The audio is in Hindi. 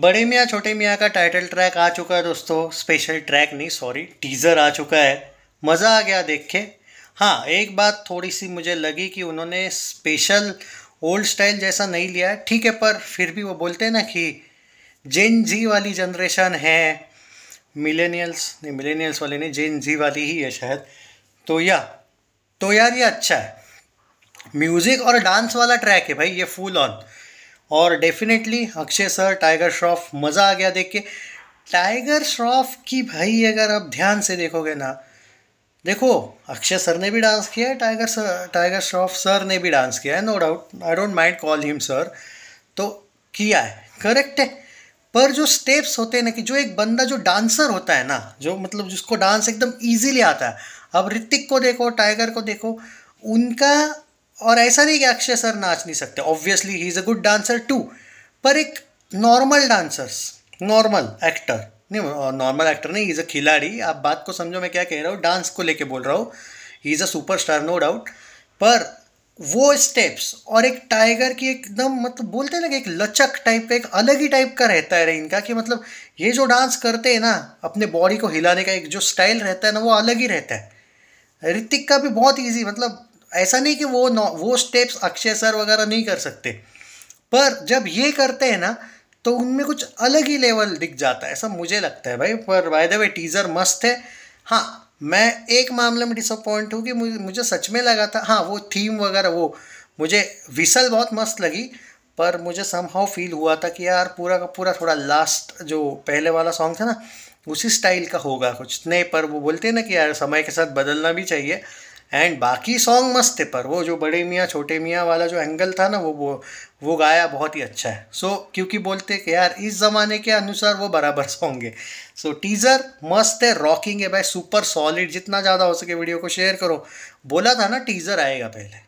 बड़े मियाँ छोटे मियाँ का टाइटल ट्रैक आ चुका है दोस्तों स्पेशल ट्रैक नहीं सॉरी टीज़र आ चुका है मज़ा आ गया देख के हाँ एक बात थोड़ी सी मुझे लगी कि उन्होंने स्पेशल ओल्ड स्टाइल जैसा नहीं लिया है ठीक है पर फिर भी वो बोलते हैं ना कि जेन जी वाली जनरेशन है मिलेनियल्स नहीं मिलेनियल्स वाले नहीं जेन जी वाली ही है शायद तो या तो यार ये अच्छा है म्यूज़िक और डांस वाला ट्रैक है भाई ये फुल ऑन और डेफिनेटली अक्षय सर टाइगर श्रॉफ मज़ा आ गया देख के टाइगर श्रॉफ की भाई अगर आप ध्यान से देखोगे ना देखो अक्षय सर ने भी डांस किया है टाइगर सर टाइगर श्रॉफ सर ने भी डांस किया है no doubt I don't mind call him sir तो किया है करेक्ट है पर जो स्टेप्स होते हैं ना कि जो एक बंदा जो डांसर होता है ना जो मतलब जिसको डांस एकदम ईजीली आता है अब ऋतिक को देखो टाइगर को देखो उनका और ऐसा नहीं कि अक्षय सर नाच नहीं सकते obviously he is a good dancer too पर एक नॉर्मल डांसर्स नॉर्मल एक्टर नहीं नॉर्मल एक्टर नहीं इज़ अ खिलाड़ी आप बात को समझो मैं क्या कह रहा हूँ डांस को लेके बोल रहा हूँ he is a super star no doubt पर वो स्टेप्स और एक टाइगर की एकदम मतलब बोलते हैं ना कि एक लचक टाइप का एक अलग ही टाइप का रहता है इनका कि मतलब ये जो डांस करते हैं ना अपने बॉडी को हिलाने का एक जो स्टाइल रहता है ना वो अलग ही रहता है ऋतिक का भी बहुत ईजी मतलब ऐसा नहीं कि वो वो स्टेप्स अक्षय सर वगैरह नहीं कर सकते पर जब ये करते हैं ना तो उनमें कुछ अलग ही लेवल दिख जाता है ऐसा मुझे लगता है भाई पर बाय द वे टीज़र मस्त है हाँ मैं एक मामले में डिसअपॉइंट हूँ कि मुझे मुझे सच में लगा था हाँ वो थीम वगैरह वो मुझे विसल बहुत मस्त लगी पर मुझे समहाउ फील हुआ था कि यार पूरा का पूरा थोड़ा लास्ट जो पहले वाला सॉन्ग था ना उसी स्टाइल का होगा कुछ नहीं पर वो बोलते हैं ना कि यार समय के साथ बदलना भी चाहिए एंड बाकी सॉन्ग मस्त थे पर वो जो बड़े मियाँ छोटे मियाँ वाला जो एंगल था ना वो वो वो गाया बहुत ही अच्छा है सो so, क्योंकि बोलते कि यार इस ज़माने के अनुसार वो बराबर सॉन्ग है सो so, टीज़र मस्त है रॉकिंग है भाई सुपर सॉलिड जितना ज़्यादा हो सके वीडियो को शेयर करो बोला था ना टीज़र आएगा पहले